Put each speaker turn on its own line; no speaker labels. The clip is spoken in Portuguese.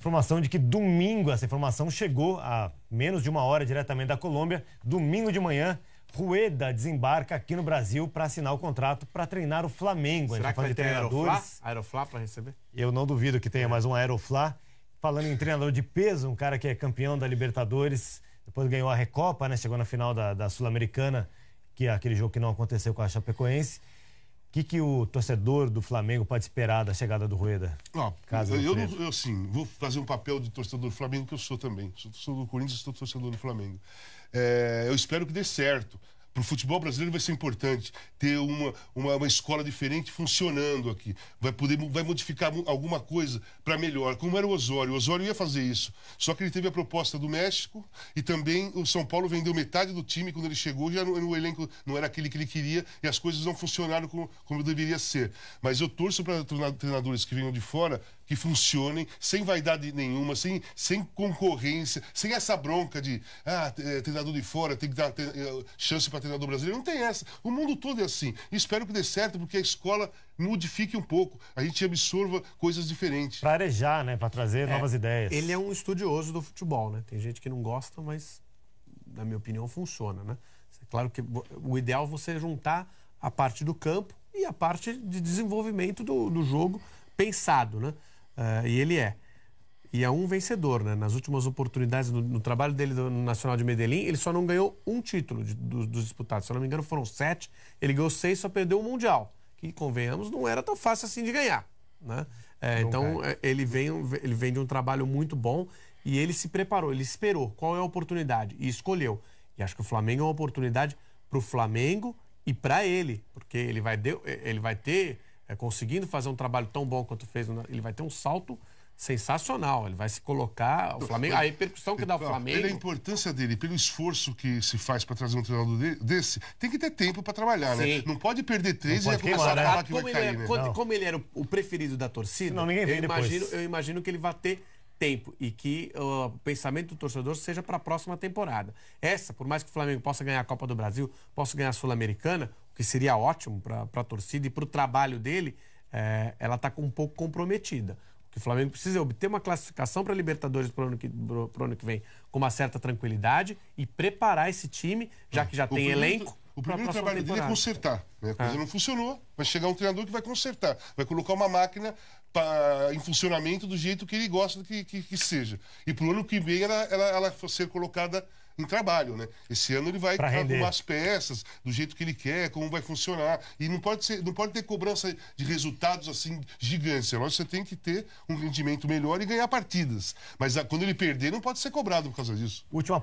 Informação de que domingo, essa informação chegou a menos de uma hora diretamente da Colômbia. Domingo de manhã, Rueda desembarca aqui no Brasil para assinar o contrato para treinar o Flamengo. Tá Será que vai ter Aeroflá,
Aeroflá para receber?
Eu não duvido que tenha é. mais um Aeroflá. Falando em treinador de peso, um cara que é campeão da Libertadores, depois ganhou a Recopa, né? Chegou na final da, da Sul-Americana, que é aquele jogo que não aconteceu com a Chapecoense. O que, que o torcedor do Flamengo pode esperar da chegada do Rueda? caso eu, eu,
eu assim, vou fazer um papel de torcedor do Flamengo, que eu sou também. Sou torcedor do Corinthians, sou torcedor do Flamengo. É, eu espero que dê certo para o futebol brasileiro vai ser importante ter uma, uma, uma, escola diferente funcionando aqui. Vai poder vai modificar alguma coisa para melhor, como era o Osório. O Osório ia fazer isso. Só que ele teve a proposta do México e também o São Paulo vendeu metade do time quando ele chegou, já no, no elenco não era aquele que ele queria e as coisas não funcionaram como, como deveria ser. Mas eu torço para treinadores que venham de fora que funcionem sem vaidade nenhuma, sem, sem concorrência, sem essa bronca de ah, eh, treinador de fora tem que dar tem, eh, chance para treinador brasileiro. Não tem essa. O mundo todo é assim. E espero que dê certo, porque a escola modifique um pouco, a gente absorva coisas diferentes. Para arejar, né? Para
trazer é, novas ideias. Ele
é um estudioso do futebol, né? Tem gente que não gosta, mas na
minha opinião funciona, né? É claro que o ideal é você juntar a parte do campo e a parte de desenvolvimento do, do jogo pensado, né? Uh, e ele é. E é um vencedor, né? Nas últimas oportunidades, no, no trabalho dele do, no Nacional de Medellín, ele só não ganhou um título de, do, dos disputados. Se eu não me engano, foram sete. Ele ganhou seis, só perdeu o Mundial. Que, convenhamos, não era tão fácil assim de ganhar. Né? É, então, é. ele vem, ele vem de um trabalho muito bom e ele se preparou, ele esperou qual é a oportunidade e escolheu. E acho que o Flamengo é uma oportunidade para o Flamengo e para ele, porque ele vai, de, é, ele vai ter é, conseguindo fazer um trabalho tão bom quanto fez, ele vai ter um salto sensacional. Ele vai se colocar. O Flamengo, a repercussão que dá o então, Flamengo. Pela
importância dele, pelo esforço que se faz para trazer um treinador desse, tem que ter tempo para trabalhar, né? Sim. né? Não pode perder três não e começar a né? falar que como vai cair, é, né? como, como ele era o preferido da torcida, não, ninguém vem eu, depois. imagino, eu
imagino que ele vai ter tempo e que uh, o pensamento do torcedor seja para a próxima temporada. Essa, por mais que o Flamengo possa ganhar a Copa do Brasil, possa ganhar a Sul-Americana, que seria ótimo para a torcida e para o trabalho dele, é, ela está um pouco comprometida. O que o Flamengo precisa é obter uma classificação para a Libertadores para o ano, que, ano que vem com uma certa tranquilidade e preparar esse time, já é. que já tem elenco. O primeiro trabalho temporada. dele é
consertar. Né? A coisa é. não funcionou, vai chegar um treinador que vai consertar, vai colocar uma máquina pra, em funcionamento do jeito que ele gosta que, que, que seja. E para o ano que vem ela, ela, ela ser colocada em trabalho, né? Esse ano ele vai arrumar render. as peças do jeito que ele quer, como vai funcionar. E não pode, ser, não pode ter cobrança de resultados assim gigantes. É lógico, você tem que ter um rendimento melhor e ganhar partidas. Mas a, ah, quando ele perder, não pode ser cobrado por causa disso. Última